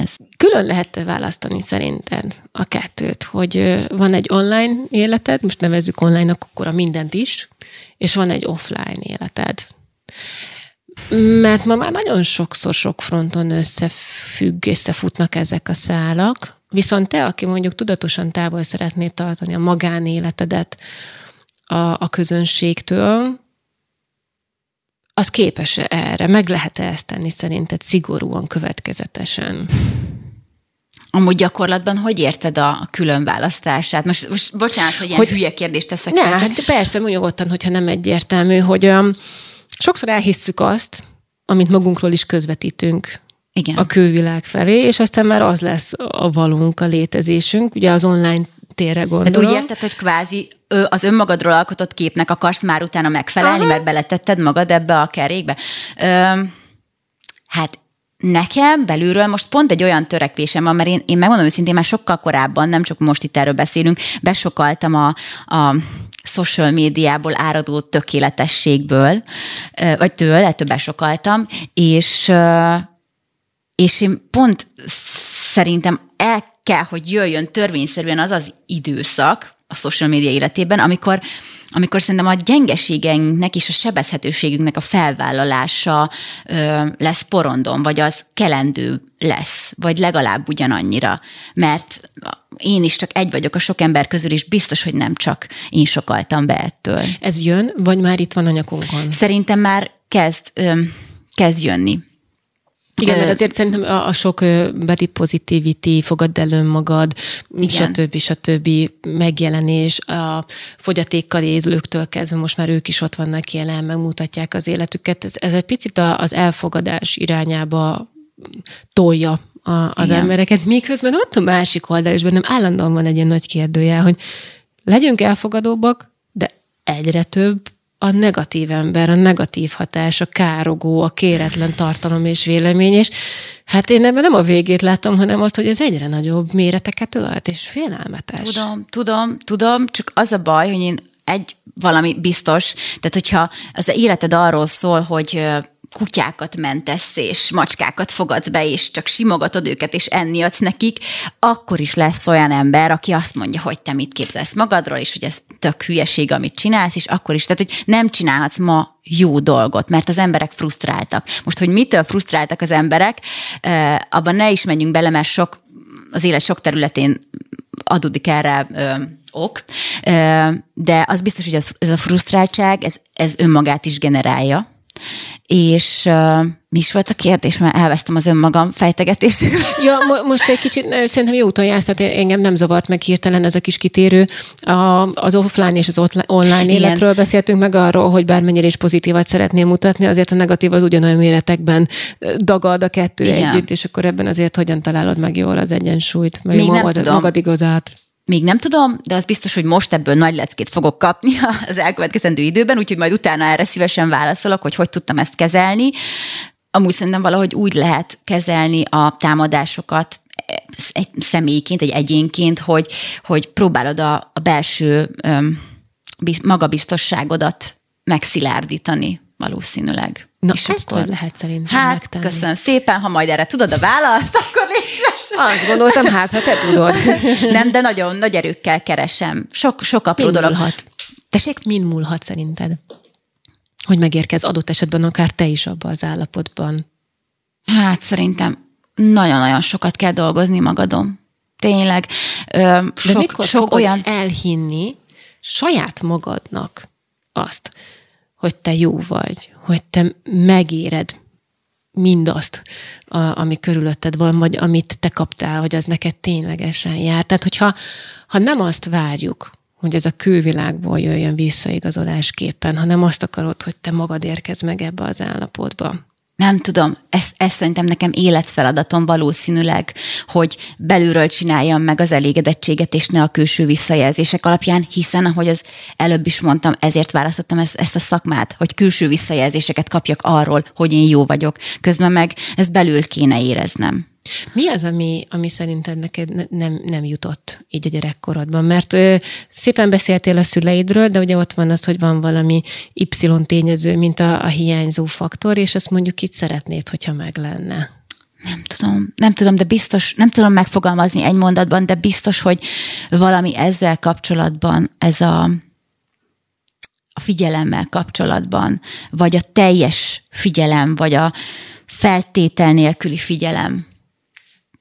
Ez. Külön lehet választani szerintem a kettőt, hogy van egy online életed, most nevezzük online-nak akkor a mindent is, és van egy offline életed. Mert ma már nagyon sokszor sok fronton összefügg, összefutnak ezek a szálak, Viszont te, aki mondjuk tudatosan távol szeretnéd tartani a magánéletedet a, a közönségtől, az képes -e erre? Meg lehet-e ezt tenni szerinted szigorúan, következetesen? Amúgy gyakorlatban hogy érted a különválasztását? Most, most bocsánat, hogy ilyen hogy, hülye kérdést teszek. Ne, csak... hát persze, ottan, hogyha nem egyértelmű, hogy um, sokszor elhisszük azt, amit magunkról is közvetítünk igen. a külvilág felé, és aztán már az lesz a valunk, a létezésünk, ugye az online térre gondolom. Hát úgy érted, hogy kvázi az önmagadról alkotott képnek akarsz már utána megfelelni, Aha. mert beletetted magad ebbe a kerékbe. Ö, hát nekem belülről most pont egy olyan törekvésem van, mert én, én megmondom őszintén, már sokkal korábban, nem csak most itt erről beszélünk, besokaltam a, a social médiából áradó tökéletességből, vagy től, ettől besokaltam, és és én pont szerintem el kell, hogy jöjjön törvényszerűen az az időszak a social média életében, amikor, amikor szerintem a gyengeségeinknek és a sebezhetőségünknek a felvállalása ö, lesz porondon, vagy az kelendő lesz, vagy legalább ugyanannyira. Mert én is csak egy vagyok a sok ember közül, és biztos, hogy nem csak én sokaltam be ettől. Ez jön, vagy már itt van a nyakunkon? Szerintem már kezd, ö, kezd jönni. Igen, mert azért szerintem a, a sok body positivity, fogad elő magad, Igen. stb. stb. megjelenés, a fogyatékkal ézlőktől kezdve most már ők is ott vannak jelen, megmutatják az életüket. Ez, ez egy picit a az elfogadás irányába tolja a, az Igen. embereket, miközben ott a másik oldal is bennem állandóan van egy ilyen nagy kérdője, hogy legyünk elfogadóbbak, de egyre több a negatív ember, a negatív hatás, a károgó, a kéretlen tartalom és vélemény, és hát én ebben nem a végét látom, hanem azt, hogy ez egyre nagyobb méreteket ölt, és félelmetes. Tudom, tudom, tudom, csak az a baj, hogy én egy valami biztos, tehát hogyha az életed arról szól, hogy kutyákat mentesz, és macskákat fogadsz be, és csak simogatod őket, és enni adsz nekik, akkor is lesz olyan ember, aki azt mondja, hogy te mit képzelsz magadról, és hogy ez tök hülyeség, amit csinálsz, és akkor is, tehát, hogy nem csinálhatsz ma jó dolgot, mert az emberek frusztráltak. Most, hogy mitől frusztráltak az emberek, abban ne is menjünk bele, mert sok, az élet sok területén adódik erre ok, de az biztos, hogy ez, ez a frusztráltság, ez, ez önmagát is generálja, és uh, mi is volt a kérdés, mert elvesztem az önmagam fejtegetés. Ja, mo- most egy kicsit szerintem jó úton jársz, tehát engem nem zavart meg hirtelen ez a kis kitérő. A, az offline és az online Igen. életről beszéltünk meg arról, hogy bármennyire is pozitívat szeretném mutatni, azért a negatív az ugyanolyan méretekben dagad a kettő Igen. együtt, és akkor ebben azért hogyan találod meg jól az egyensúlyt, meg magad, magad igazát még nem tudom, de az biztos, hogy most ebből nagy leckét fogok kapni az elkövetkezendő időben, úgyhogy majd utána erre szívesen válaszolok, hogy hogy tudtam ezt kezelni. Amúgy szerintem valahogy úgy lehet kezelni a támadásokat, egy személyként, egy egyénként, hogy, hogy próbálod a, a belső öm, magabiztosságodat megszilárdítani valószínűleg. Na, és ezt akkor... hogy lehet szerintem Hát, megtenni. köszönöm szépen, ha majd erre tudod a választ, akkor és... Azt gondoltam, hát, ha te tudod. Nem, de nagyon nagy erőkkel keresem. Sok, sok apró Mind dolog. Múlhat. Tessék, min múlhat szerinted? Hogy megérkez adott esetben akár te is abban az állapotban? Hát szerintem nagyon-nagyon sokat kell dolgozni magadon. Tényleg. Ö, sok, De mikor sok olyan elhinni saját magadnak azt, hogy te jó vagy, hogy te megéred, mindazt, a, ami körülötted van, vagy amit te kaptál, hogy az neked ténylegesen jár. Tehát, hogyha ha nem azt várjuk, hogy ez a külvilágból jöjjön visszaigazolásképpen, hanem azt akarod, hogy te magad érkezz meg ebbe az állapotba, nem tudom, ez, ez szerintem nekem életfeladatom valószínűleg, hogy belülről csináljam meg az elégedettséget, és ne a külső visszajelzések alapján, hiszen, ahogy az előbb is mondtam, ezért választottam ezt, ezt a szakmát, hogy külső visszajelzéseket kapjak arról, hogy én jó vagyok. Közben meg ezt belül kéne éreznem. Mi az, ami, ami szerinted neked nem, nem jutott így a gyerekkorodban? Mert ö, szépen beszéltél a szüleidről, de ugye ott van az, hogy van valami Y tényező, mint a, a hiányzó faktor, és ezt mondjuk itt szeretnéd, hogyha meg lenne. Nem tudom, nem tudom, de biztos, nem tudom megfogalmazni egy mondatban, de biztos, hogy valami ezzel kapcsolatban, ez a, a figyelemmel kapcsolatban, vagy a teljes figyelem, vagy a feltétel nélküli figyelem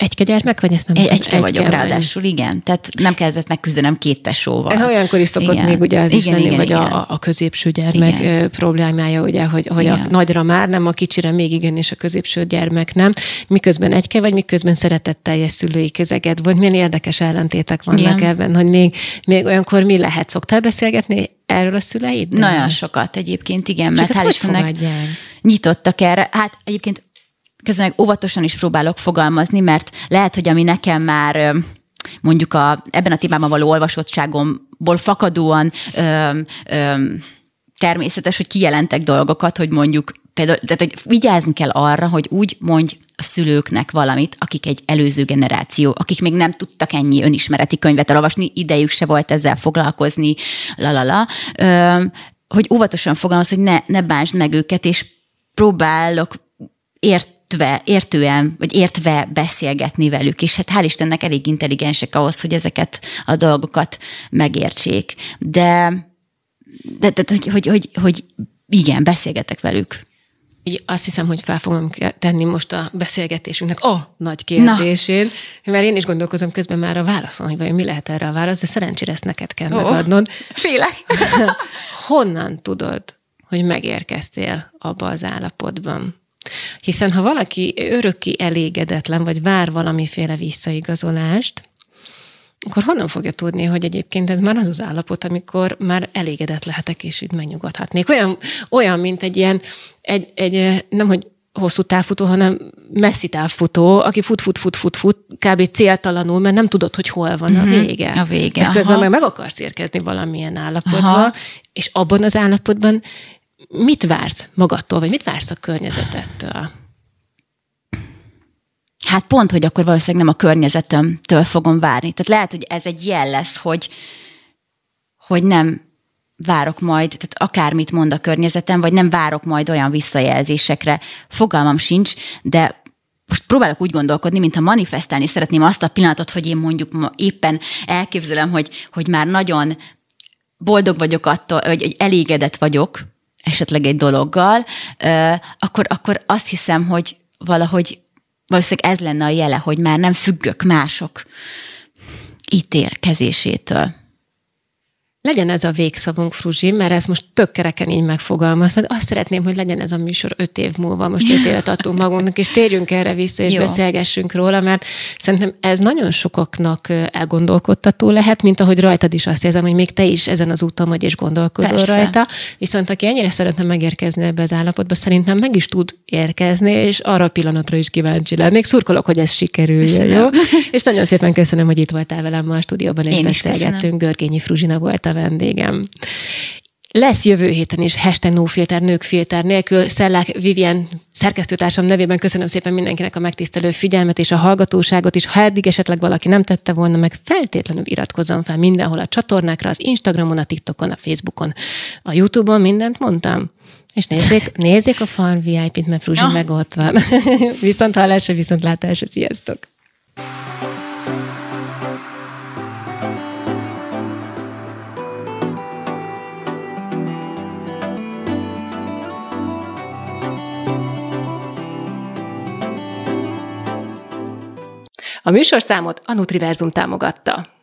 Egyke gyermek vagy ezt nem? Egy, egyke, vagyok, vagy. ráadásul igen. Tehát nem kellett megküzdenem két tesóval. Eh, olyankor is szokott igen. még ugye az igen, is lenni, igen, vagy igen. A, a középső gyermek igen. Eh, problémája, ugye, hogy, hogy a nagyra már nem, a kicsire még igen, és a középső gyermek nem. Miközben egyke vagy, miközben szeretetteljes szülői kezeged vagy. Milyen érdekes ellentétek vannak igen. ebben, hogy még, még olyankor mi lehet? Szoktál beszélgetni erről a szüleid? Nagyon sokat egyébként, igen, És mert hál' hogy nyitottak erre. Hát egyébként közben óvatosan is próbálok fogalmazni, mert lehet, hogy ami nekem már mondjuk a, ebben a témában való olvasottságomból fakadóan ö, ö, természetes, hogy kijelentek dolgokat, hogy mondjuk például, tehát hogy vigyázni kell arra, hogy úgy mondj a szülőknek valamit, akik egy előző generáció, akik még nem tudtak ennyi önismereti könyvet elolvasni, idejük se volt ezzel foglalkozni, lalala, la, hogy óvatosan fogalmaz, hogy ne, ne bánsd meg őket, és próbálok ért értve, értően, vagy értve beszélgetni velük, és hát hál' Istennek elég intelligensek ahhoz, hogy ezeket a dolgokat megértsék. De, de, de hogy, hogy, hogy, hogy igen, beszélgetek velük. Így azt hiszem, hogy fel fogom tenni most a beszélgetésünknek a nagy kérdését, Na. mert én is gondolkozom közben már a válaszon, hogy vajon mi lehet erre a válasz, de szerencsére ezt neked kell oh, megadnod. Félek. Honnan tudod, hogy megérkeztél abba az állapotban? Hiszen ha valaki örökké elégedetlen, vagy vár valamiféle visszaigazolást, akkor honnan fogja tudni, hogy egyébként ez már az az állapot, amikor már elégedett lehetek és így megnyugodhatnék. Olyan, olyan mint egy ilyen, egy, egy eh, nem hogy hosszú távfutó, hanem messzi távfutó, aki fut, fut, fut, fut, fut, kb. céltalanul, mert nem tudod, hogy hol van mm-hmm. a mhm. vége. A vége. De közben meg meg akarsz érkezni valamilyen állapotba, aha. és abban az állapotban mit vársz magadtól, vagy mit vársz a környezetettől? Hát pont, hogy akkor valószínűleg nem a környezetemtől fogom várni. Tehát lehet, hogy ez egy jel lesz, hogy, hogy nem várok majd, tehát akármit mond a környezetem, vagy nem várok majd olyan visszajelzésekre. Fogalmam sincs, de most próbálok úgy gondolkodni, mintha manifestálni szeretném azt a pillanatot, hogy én mondjuk ma éppen elképzelem, hogy, hogy már nagyon boldog vagyok attól, hogy elégedett vagyok esetleg egy dologgal, akkor, akkor azt hiszem, hogy valahogy valószínűleg ez lenne a jele, hogy már nem függök mások ítélkezésétől legyen ez a végszavunk, Fruzsi, mert ezt most tök kereken így megfogalmaztad. Azt szeretném, hogy legyen ez a műsor öt év múlva, most öt évet adtunk magunknak, és térjünk erre vissza, és Jó. beszélgessünk róla, mert szerintem ez nagyon sokaknak elgondolkodtató lehet, mint ahogy rajtad is azt érzem, hogy még te is ezen az úton vagy, és gondolkozol Persze. rajta. Viszont aki ennyire szeretne megérkezni ebbe az állapotba, szerintem meg is tud érkezni, és arra a pillanatra is kíváncsi lennék. Szurkolok, hogy ez sikerüljön. Jó? És nagyon szépen köszönöm, hogy itt voltál velem ma a stúdióban, és Én beszélgettünk. Görgényi Fruzsina a vendégem. Lesz jövő héten is hashtag nőfilter, nőkfilter nélkül. Szellák Vivien szerkesztőtársam nevében köszönöm szépen mindenkinek a megtisztelő figyelmet és a hallgatóságot is. Ha eddig esetleg valaki nem tette volna meg, feltétlenül iratkozzon fel mindenhol a csatornákra, az Instagramon, a TikTokon, a Facebookon, a Youtube-on, mindent mondtam. És nézzék, nézzék a Farm VIP-t, mert Fruzsi ja. meg ott van. viszont hallásra, viszont látásra. Sziasztok! A műsorszámot a Nutriverzum támogatta.